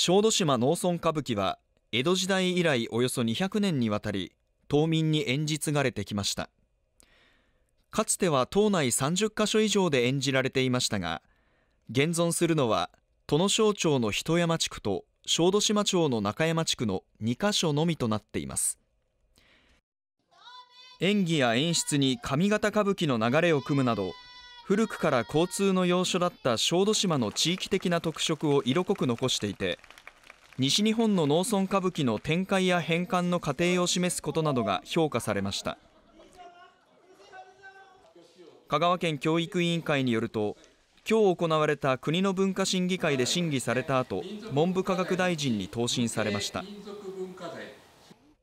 小豆島農村歌舞伎は江戸時代以来およそ200年にわたり島民に演じ継がれてきましたかつては島内30カ所以上で演じられていましたが現存するのは殿省庁の人山地区と小豆島町の中山地区の2カ所のみとなっています演技や演出に上方歌舞伎の流れを組むなど古くから交通の要所だった小豆島の地域的な特色を色濃く残していて西日本の農村歌舞伎の展開や変換の過程を示すことなどが評価されました香川県教育委員会によると今日行われた国の文化審議会で審議された後文部科学大臣に答申されました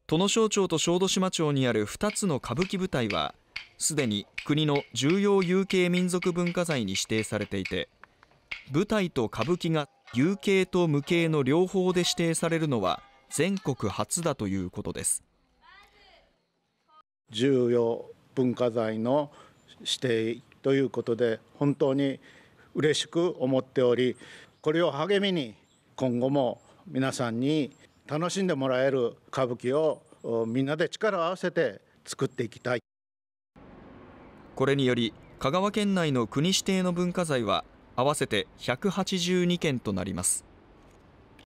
都農省庁と小豆島町にある2つの歌舞伎舞台はすでに国の重要有形民族文化財に指定されていて舞台と歌舞伎が有形と無形の両方で指定されるのは全国初だということです重要文化財の指定ということで本当に嬉しく思っておりこれを励みに今後も皆さんに楽しんでもらえる歌舞伎をみんなで力を合わせて作っていきたい。これにより香川県内の国指定の文化財は合わせて182件となります